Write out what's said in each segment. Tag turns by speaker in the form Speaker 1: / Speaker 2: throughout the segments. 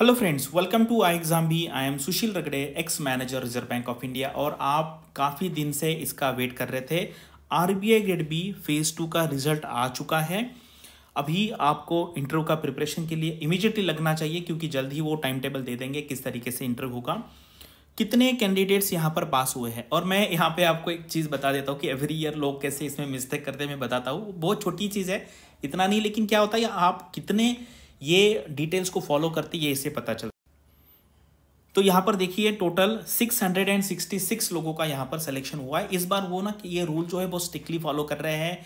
Speaker 1: hello friends welcome to ixamBee I am Sushil Ragade ex manager Reserve Bank of India और आप काफ़ी दिन से इसका वेट कर रहे थे RBI grade B phase two का रिजल्ट आ चुका है अभी आपको इंटरव्यू का प्रिपरेशन के लिए इमीजिएटली लगना चाहिए क्योंकि जल्द ही वो टाइम टेबल दे देंगे किस तरीके से इंटरव्यू का कितने कैंडिडेट्स यहाँ पर पास हुए हैं और मैं यहाँ पे आपको एक चीज़ बता देता हूँ कि एवरी ईयर लोग कैसे इसमें मिस्टेक करते हैं मैं बताता हूँ बहुत छोटी चीज़ है इतना नहीं लेकिन क्या होता है आप कितने ये डिटेल्स को फॉलो करती है इसे पता चलता तो यहाँ पर देखिए टोटल 666 लोगों का यहाँ पर सिलेक्शन हुआ है इस बार वो ना कि ये रूल जो है बहुत स्ट्रिक्टली फॉलो कर रहे हैं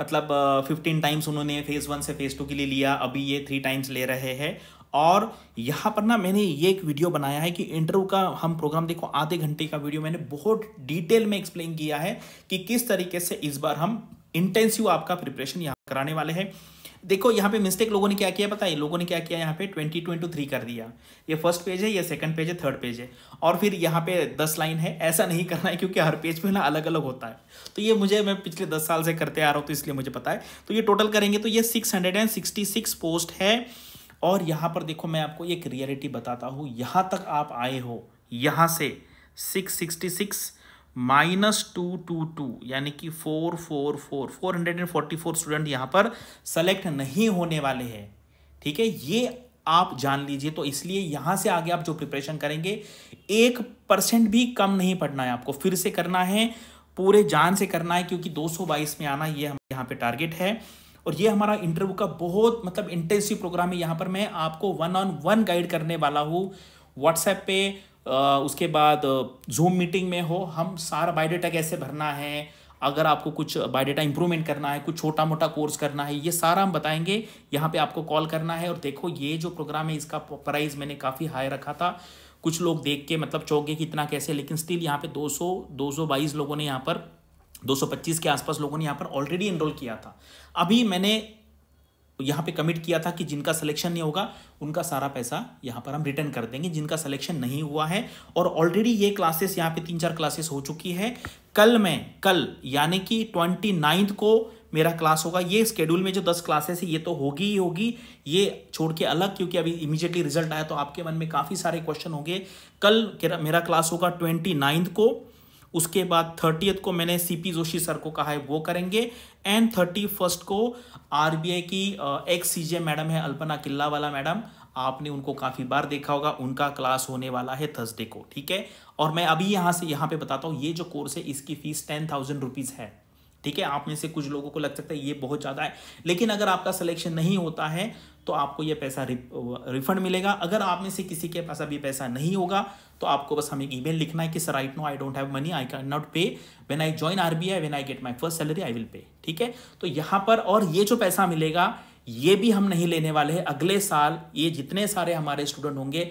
Speaker 1: मतलब 15 टाइम्स उन्होंने फेज़ वन से फेज़ टू के लिए लिया अभी ये थ्री टाइम्स ले रहे हैं और यहाँ पर ना मैंने ये एक वीडियो बनाया है कि इंटरव्यू का हम प्रोग्राम देखो आधे घंटे का वीडियो मैंने बहुत डिटेल में एक्सप्लेन किया है कि किस तरीके से इस बार हम इंटेंसिव आपका प्रिपरेशन यहाँ कराने वाले हैं देखो यहाँ पे मिस्टेक लोगों ने क्या किया पता है लोगों ने क्या किया यहाँ पे ट्वेंटी टू इंटू थ्री कर दिया ये फर्स्ट पेज है ये सेकंड पेज है थर्ड पेज है और फिर यहाँ पे दस लाइन है ऐसा नहीं करना है क्योंकि हर पेज पे ना अलग अलग होता है तो ये मुझे मैं पिछले दस साल से करते आ रहा हूँ तो इसलिए मुझे पता है तो ये टोटल करेंगे तो ये six hundred and sixty six post है और यहाँ पर देखो मैं आपको एक रियलिटी बताता हूँ यहाँ तक आप आए हो यहाँ से six sixty six minus two two two यानी कि four four four four hundred and forty four student यहाँ पर सेलेक्ट नहीं होने वाले हैं ठीक है ये आप जान लीजिए तो इसलिए यहाँ से आगे आप जो प्रिपरेशन करेंगे एक परसेंट भी कम नहीं पड़ना है आपको फिर से करना है पूरे जान से करना है क्योंकि 222 में आना ये हम यहाँ पर टारगेट है और ये हमारा इंटरव्यू का बहुत मतलब इंटेंसिव प्रोग्राम है यहाँ पर मैं आपको वन ऑन वन गाइड करने वाला हूँ व्हाट्सएप पे उसके बाद जूम मीटिंग में हो हम सारा बायोडाटा कैसे भरना है अगर आपको कुछ बायोडाटा इंप्रूवमेंट करना है कुछ छोटा मोटा कोर्स करना है ये सारा हम बताएंगे यहाँ पे आपको कॉल करना है और देखो ये जो प्रोग्राम है इसका प्राइस मैंने काफ़ी हाई रखा था कुछ लोग देख के मतलब चौंके कि इतना कैसे लेकिन स्टिल यहाँ पे 200 222 लोगों ने यहाँ पर 225 के आसपास लोगों ने यहाँ पर ऑलरेडी इनरोल किया था अभी मैंने यहाँ पे कमिट किया था कि जिनका सिलेक्शन नहीं होगा उनका सारा पैसा यहाँ पर हम रिटर्न कर देंगे जिनका सिलेक्शन नहीं हुआ है और ऑलरेडी ये क्लासेस यहाँ पे तीन चार क्लासेस हो चुकी है कल में कल यानी कि ट्वेंटी नाइन्थ को मेरा क्लास होगा ये स्केड्यूल में जो दस क्लासेस है ये तो होगी ही होगी ये छोड़ के अलग क्योंकि अभी इमीजिएटली रिजल्ट आया तो आपके मन में काफ़ी सारे क्वेश्चन होंगे कल मेरा क्लास होगा ट्वेंटी नाइन्थ को उसके बाद थर्टीथ को मैंने सीपी जोशी सर को कहा है वो करेंगे एंड थर्टी फर्स्ट को आर बी आई की एक्स सीजे मैडम है अल्पना किल्ला वाला मैडम आपने उनको काफ़ी बार देखा होगा उनका क्लास होने वाला है थर्सडे को ठीक है और मैं अभी यहाँ से यहाँ पे बताता हूँ ये जो कोर्स है इसकी फीस टेन थाउजेंड रुपीज़ है ठीक है आप में से कुछ लोगों को लग सकता है ये बहुत ज़्यादा है लेकिन अगर आपका सिलेक्शन नहीं होता है तो आपको ये पैसा रिफंड मिलेगा अगर आप में से किसी के पास अभी पैसा नहीं होगा तो आपको बस हमें ईमेल लिखना है कि sir right now I don't have money I can not pay when I join RBI when I get my first salary I will pay ठीक है तो यहां पर और ये जो पैसा मिलेगा ये भी हम नहीं लेने वाले हैं अगले साल ये जितने सारे हमारे स्टूडेंट होंगे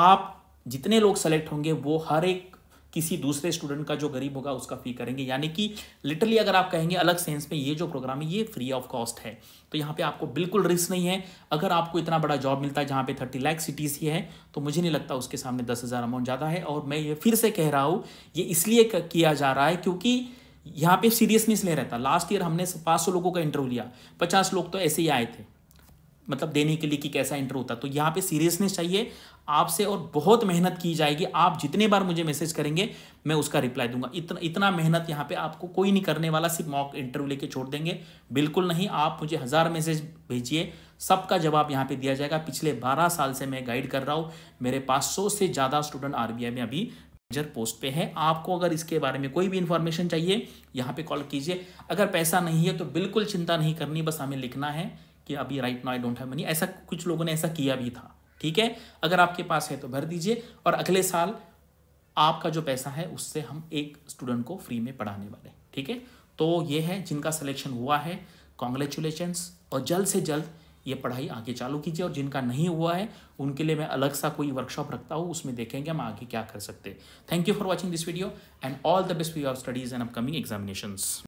Speaker 1: आप जितने लोग सेलेक्ट होंगे वो हर एक किसी दूसरे स्टूडेंट का जो गरीब होगा उसका फ़ी करेंगे यानी कि लिटरली अगर आप कहेंगे अलग सेंस में ये जो प्रोग्राम है ये फ्री ऑफ कॉस्ट है तो यहाँ पे आपको बिल्कुल रिस्क नहीं है अगर आपको इतना बड़ा जॉब मिलता है जहाँ पे थर्टी लैक सी ही है तो मुझे नहीं लगता उसके सामने दस हज़ार अमाउंट ज़्यादा है और मैं ये फिर से कह रहा हूँ ये इसलिए किया जा रहा है क्योंकि यहाँ पे सीरियसनेस नहीं रहता लास्ट ईयर हमने पाँच सौ लोगों का इंटरव्यू लिया पचास लोग तो ऐसे ही आए थे मतलब देने के लिए कि कैसा इंटरव्यू होता तो यहाँ पे सीरियसनेस चाहिए आपसे और बहुत मेहनत की जाएगी आप जितने बार मुझे मैसेज करेंगे मैं उसका रिप्लाई दूंगा इतना इतना मेहनत यहाँ पे आपको कोई नहीं करने वाला सिर्फ मॉक इंटरव्यू लेके छोड़ देंगे बिल्कुल नहीं आप मुझे हज़ार मैसेज भेजिए सबका जवाब यहाँ पे दिया जाएगा पिछले 12 साल से मैं गाइड कर रहा हूँ मेरे पास सौ से ज़्यादा स्टूडेंट आर में अभी मेजर पोस्ट पे है आपको अगर इसके बारे में कोई भी इन्फॉर्मेशन चाहिए यहाँ पे कॉल कीजिए अगर पैसा नहीं है तो बिल्कुल चिंता नहीं करनी बस हमें लिखना है कि अभी right now I don't have money ऐसा कुछ लोगों ने ऐसा किया भी था ठीक है अगर आपके पास है तो भर दीजिए और अगले साल आपका जो पैसा है उससे हम एक स्टूडेंट को फ्री में पढ़ाने वाले ठीक है तो ये है जिनका सिलेक्शन हुआ है कॉन्ग्रेचुलेशन और जल्द से जल्द ये पढ़ाई आगे चालू कीजिए और जिनका नहीं हुआ है उनके लिए मैं अलग सा कोई वर्कशॉप रखता हूँ उसमें देखेंगे हम आगे क्या कर सकते हैं thank you for watching this video and all the best for your studies and upcoming examination